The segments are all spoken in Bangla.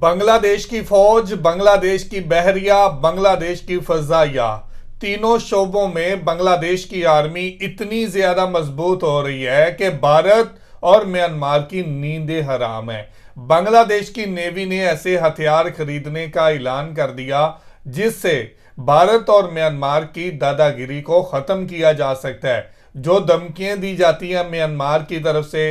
बांग्लादेश की फौज बांग्लादेश की बहरिया बांग्लादेश की फजाइया तीनों शोबों में बांग्लादेश की आर्मी इतनी ज्यादा मजबूत हो रही है कि भारत और म्यांमार की नींदें हराम है बांग्लादेश की नेवी ने ऐसे हथियार खरीदने का ऐलान कर दिया जिससे भारत और म्यांमार की दादागिरी को खत्म किया जा सकता है जो धमकियां दी जाती हैं म्यांमार की तरफ से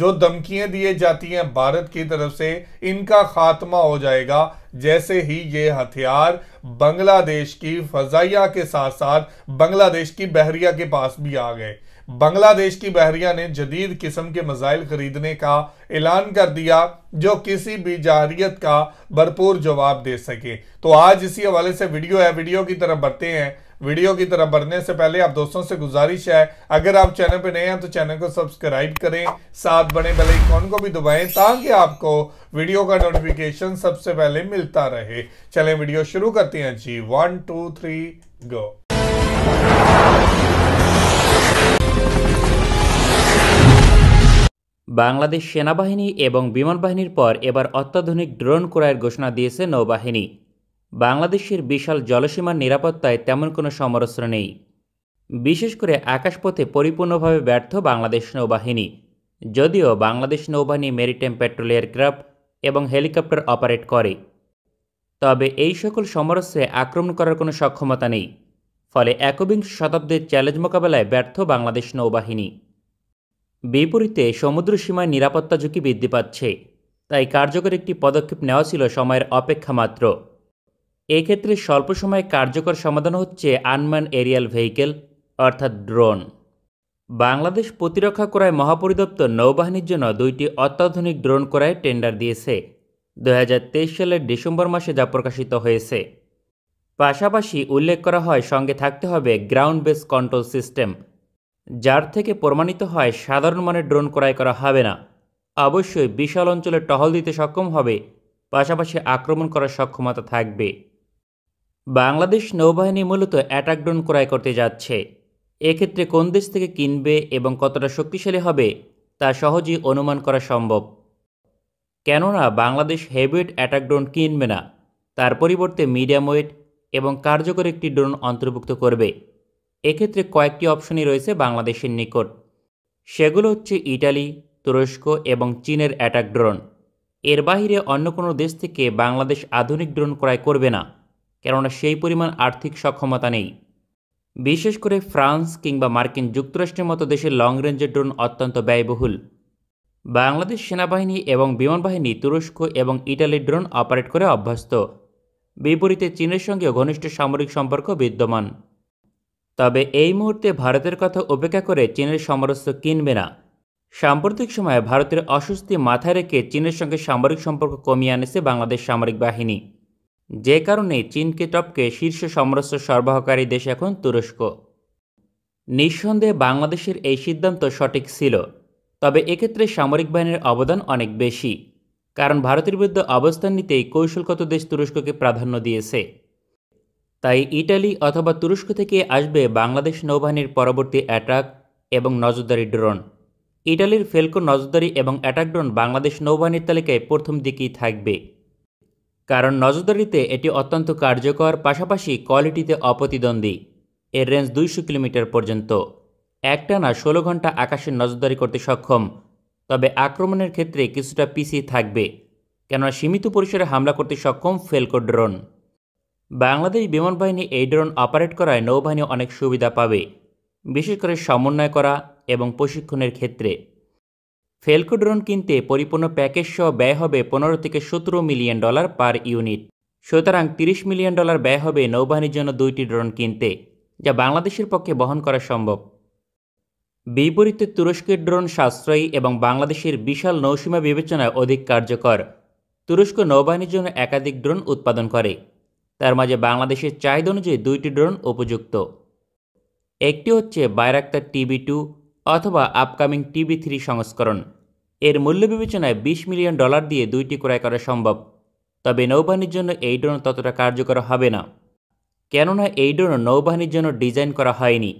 जो धमकियां दिए जाती हैं भारत की तरफ से इनका खात्मा हो जाएगा जैसे ही ये हथियार बांग्लादेश की फजाइया के साथ साथ बांग्लादेश की बहरिया के पास भी आ गए बांग्लादेश की बहरिया ने जदीद किस्म के मिसाइल खरीदने का ऐलान कर दिया जो किसी भी जारियत का भरपूर जवाब दे सके तो आज इसी हवाले से वीडियो है वीडियो की तरफ बढ़ते हैं वीडियो की तरफ बढ़ने से पहले आप दोस्तों से गुजारिश है अगर आप चैनल पर नए हैं तो चैनल को सब्सक्राइब करें साथ बने बेल आइकॉन को भी दबाएं ताकि आपको वीडियो का नोटिफिकेशन सबसे पहले मिलता रहे चलें वीडियो शुरू करते हैं जी one two three go Bangladesh সেনাবাহিনী এবং विमान বাহিনীর पर एबार अत्याधुनिक ड्रोन क्रय घोषणा दिए नौबाहिनी বাংলাদেশের বিশাল জলসীমার নিরাপত্তায় তেমন কোনো সমরস্র নেই বিশেষ করে আকাশপথে পরিপূর্ণভাবে ব্যর্থ বাংলাদেশ নৌবাহিনী যদিও বাংলাদেশ নৌবাহিনী মেরিটাইম পেট্রোল এয়ারক্রাফট এবং হেলিকপ্টার অপারেট করে তবে এই সকল সমরস্রে আক্রমণ করার কোনো সক্ষমতা নেই ফলে একবিংশ শতাব্দীর চ্যালেঞ্জ মোকাবেলায় ব্যর্থ বাংলাদেশ নৌবাহিনী বিপরীতে সমুদ্র সীমায় নিরাপত্তা ঝুঁকি বৃদ্ধি পাচ্ছে তাই কার্যকর একটি পদক্ষেপ নেওয়া ছিল সময়ের অপেক্ষা মাত্র এক্ষেত্রে স্বল্প সময়ে কার্যকর সমাধান হচ্ছে আনম্যান এরিয়াল ভেহিকেল অর্থাৎ ড্রোন বাংলাদেশ প্রতিরক্ষা ক্রয় মহাপরিদপ্তর নৌবাহিনীর জন্য দুইটি অত্যাধুনিক ড্রোন ক্রয়ে টেন্ডার দিয়েছে দু সালের ডিসেম্বর মাসে যা প্রকাশিত হয়েছে পাশাপাশি উল্লেখ করা হয় সঙ্গে থাকতে হবে গ্রাউন্ড বেস কন্ট্রোল সিস্টেম যার থেকে প্রমাণিত হয় সাধারণ মানের ড্রোন ক্রয় করা হবে না অবশ্যই বিশাল অঞ্চলে টহল দিতে সক্ষম হবে পাশাপাশি আক্রমণ করার সক্ষমতা থাকবে বাংলাদেশ নৌবাহিনী মূলত অ্যাটাক ড্রোন ক্রয় করতে যাচ্ছে এক্ষেত্রে কোন দেশ থেকে কিনবে এবং কতটা শক্তিশালী হবে তা সহজেই অনুমান করা সম্ভব কেননা বাংলাদেশ হেভিট অ্যাটাক ড্রোন কিনবে না তার পরিবর্তে মিডিয়াম ওয়েট এবং কার্যকর একটি ড্রোন অন্তর্ভুক্ত করবে এক্ষেত্রে কয়েকটি অপশনই রয়েছে বাংলাদেশের নিকট সেগুলো হচ্ছে ইটালি তুরস্ক এবং চীনের অ্যাটাক ড্রোন এর বাহিরে অন্য কোনো দেশ থেকে বাংলাদেশ আধুনিক ড্রোন ক্রয় করবে না কেননা সেই পরিমাণ আর্থিক সক্ষমতা নেই বিশেষ করে ফ্রান্স কিংবা মার্কিন যুক্তরাষ্ট্রের মতো দেশের লং রেঞ্জের ড্রোন অত্যন্ত ব্যয়বহুল বাংলাদেশ সেনাবাহিনী এবং বিমানবাহিনী তুরস্ক এবং ইটালির ড্রোন অপারেট করে অভ্যস্ত বিপরীতে চীনের সঙ্গে ঘনিষ্ঠ সামরিক সম্পর্ক বিদ্যমান তবে এই মুহূর্তে ভারতের কথা উপেক্ষা করে চীনের সমরস্য কিনবে না সাম্প্রতিক সময়ে ভারতের অস্বস্তি মাথায় রেখে চীনের সঙ্গে সামরিক সম্পর্ক কমিয়ে আনেছে বাংলাদেশ সামরিক বাহিনী যে কারণে চীনকে টপকে শীর্ষ সমরস্য সরবরাহকারী দেশ এখন তুরস্ক নিঃসন্দেহে বাংলাদেশের এই সিদ্ধান্ত সঠিক ছিল তবে এক্ষেত্রে সামরিক বাহিনীর অবদান অনেক বেশি কারণ ভারতের বিরুদ্ধে অবস্থান নিতেই কৌশলগত দেশ তুরস্ককে প্রাধান্য দিয়েছে তাই ইটালি অথবা তুরস্ক থেকে আসবে বাংলাদেশ নৌবাহিনীর পরবর্তী অ্যাটাক এবং নজরদারি ড্রোন ইটালির ফেলকো নজরদারি এবং অ্যাটাক ড্রোন বাংলাদেশ নৌবাহিনীর তালিকায় প্রথম দিকেই থাকবে কারণ নজরদারিতে এটি অত্যন্ত কার্যকর পাশাপাশি কোয়ালিটিতে অপ্রতিদ্বন্দ্বী এর রেঞ্জ দুইশো কিলোমিটার পর্যন্ত একটানা ষোলো ঘন্টা আকাশে নজরদারি করতে সক্ষম তবে আক্রমণের ক্ষেত্রে কিছুটা পিছিয়ে থাকবে কেননা সীমিত পরিসরে হামলা করতে সক্ষম ফেলকো ড্রোন বাংলাদেশ বিমান বাহিনী এই ড্রোন অপারেট করায় নৌবাহিনী অনেক সুবিধা পাবে বিশেষ করে সমন্বয় করা এবং প্রশিক্ষণের ক্ষেত্রে ফেলকো ড্রোন কিনতে পরিপূর্ণ প্যাকেজ সহ ব্যয় হবে পনেরো থেকে সতেরো মিলিয়ন ডলার পার ইউনিট সুতরাং তিরিশ মিলিয়ন ডলার ব্যয় হবে নৌবাহিনীর জন্য দুইটি ড্রোন কিনতে যা বাংলাদেশের পক্ষে বহন করা সম্ভব বিপরীতে তুরস্কের ড্রোন সাশ্রয়ী এবং বাংলাদেশের বিশাল নৌসীমা বিবেচনায় অধিক কার্যকর তুরস্ক নৌবাহিনীর জন্য একাধিক ড্রোন উৎপাদন করে তার মাঝে বাংলাদেশের চাহিদা অনুযায়ী দুইটি ড্রোন উপযুক্ত একটি হচ্ছে বাইরাক্তার টিবি টু অথবা আপকামিং টিবি থ্রি সংস্করণ এর মূল্য বিবেচনায় বিশ মিলিয়ন ডলার দিয়ে দুইটি ক্রয় করা সম্ভব তবে নৌবাহিনীর জন্য এই ড্রোন ততটা কার্যকর হবে না কেননা এই ড্রোন নৌবাহিনীর জন্য ডিজাইন করা হয়নি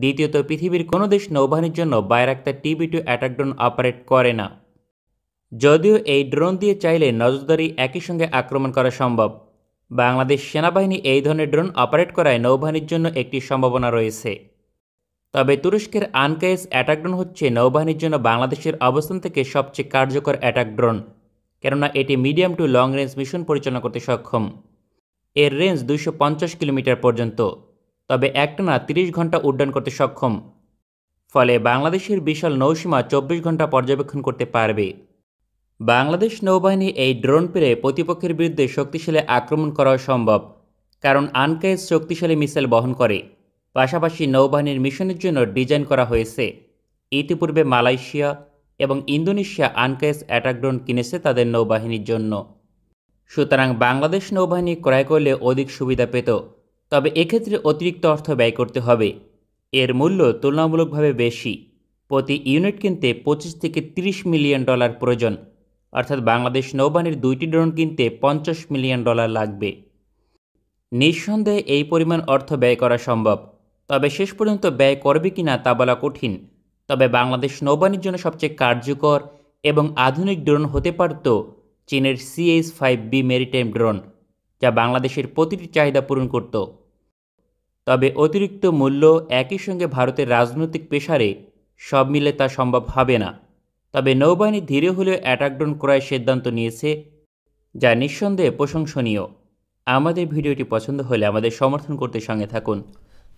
দ্বিতীয়ত পৃথিবীর কোনো দেশ নৌবাহিনীর জন্য Bayraktar TB two attack drone operate করে না যদিও এই ড্রোন দিয়ে চাইলে নজরদারি একই সঙ্গে আক্রমণ করা সম্ভব বাংলাদেশ সেনাবাহিনী এই ধরনের ড্রোন অপারেট করায় নৌবাহিনীর জন্য একটি সম্ভাবনা রয়েছে তবে তুরস্কের আনকাইস অ্যাটাক ড্রোন হচ্ছে নৌবাহিনীর জন্য বাংলাদেশের অবস্থান থেকে সবচেয়ে কার্যকর অ্যাটাক ড্রোন কেননা এটি medium to long range mission পরিচালনা করতে সক্ষম এর রেঞ্জ দুইশো কিলোমিটার পর্যন্ত তবে একটানা তিরিশ ঘন্টা উড্ডয়ন করতে সক্ষম ফলে বাংলাদেশের বিশাল নৌসীমা চব্বিশ ঘন্টা পর্যবেক্ষণ করতে পারবে বাংলাদেশ নৌবাহিনী এই ড্রোন পেলে প্রতিপক্ষের বিরুদ্ধে শক্তিশালী আক্রমণ করাও সম্ভব কারণ আনকাইজ শক্তিশালী মিসাইল বহন করে পাশাপাশি নৌবাহিনীর মিশনের জন্য ডিজাইন করা হয়েছে ইতিপূর্বে মালয়েশিয়া এবং ইন্দোনেশিয়া আনকেস অ্যাটাক ড্রোন কিনেছে তাদের নৌবাহিনীর জন্য সুতরাং বাংলাদেশ নৌবাহিনী ক্রয় করলে অধিক সুবিধা পেত তবে এক্ষেত্রে অতিরিক্ত অর্থ ব্যয় করতে হবে এর মূল্য তুলনামূলকভাবে বেশি প্রতি ইউনিট কিনতে পঁচিশ থেকে ৩০ মিলিয়ন ডলার প্রয়োজন অর্থাৎ বাংলাদেশ নৌবাহিনীর দুইটি ড্রোন কিনতে পঞ্চাশ মিলিয়ন ডলার লাগবে নিঃসন্দেহে এই পরিমাণ অর্থ ব্যয় করা সম্ভব তবে শেষ পর্যন্ত ব্যয় করবে কিনা তা বলা কঠিন তবে বাংলাদেশ নৌবাহিনীর জন্য সবচেয়ে কার্যকর এবং আধুনিক ড্রোন হতে পারত চীনের CS five B maritime drone যা বাংলাদেশের প্রতিটি চাহিদা পূরণ করত তবে অতিরিক্ত মূল্য একই সঙ্গে ভারতের রাজনৈতিক পেশারে সব মিলে তা সম্ভব হবে না তবে নৌবাহিনী ধীরে হলেও অ্যাটাক ড্রোন ক্রয়ের সিদ্ধান্ত নিয়েছে যা নিঃসন্দেহে প্রশংসনীয় আমাদের ভিডিওটি পছন্দ হলে আমাদের সমর্থন করতে সঙ্গে থাকুন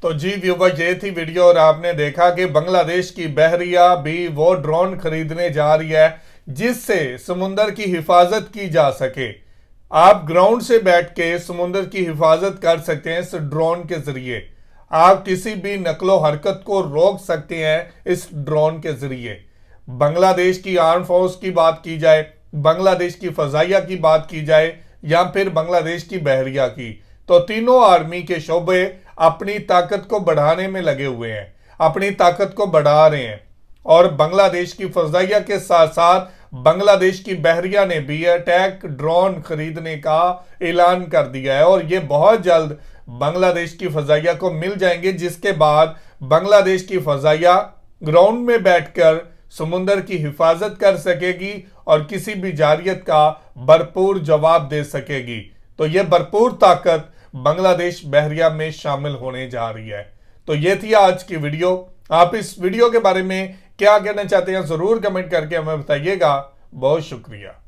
तो जी व्यूवर ये थी वीडियो और आपने देखा कि बांग्लादेश की बहरिया भी वो ड्रोन खरीदने जा रही है जिससे समुंदर की हिफाजत की जा सके आप ग्राउंड से बैठ के समुंदर की हिफाजत कर सकते हैं इस ड्रोन के जरिए आप किसी भी नकलो हरकत को रोक सकते हैं इस ड्रोन के जरिए बांग्लादेश की आर्म फोर्स की बात की जाए बांग्लादेश की फजाइया की बात की जाए या फिर बांग्लादेश की बहरिया की तो तीनों आर्मी के शोबे अपनी ताकत को बढ़ाने में लगे हुए हैं अपनी ताकत को बढ़ा रहे हैं और बांग्लादेश की फजाइया के साथ साथ बांग्लादेश की बहरिया ने भी अटैक ड्रोन खरीदने का ऐलान कर दिया है और ये बहुत जल्द बांग्लादेश की फजाइया को मिल जाएंगे जिसके बाद बांग्लादेश की फजाइया ग्राउंड में बैठकर समुंदर की हिफाजत कर सकेगी और किसी भी जारियत का भरपूर जवाब दे सकेगी तो ये भरपूर ताकत बांग्लादेश बहरिया में शामिल होने जा रही है तो ये थी आज की वीडियो आप इस वीडियो के बारे में क्या कहना चाहते हैं जरूर कमेंट करके हमें बताइएगा बहुत शुक्रिया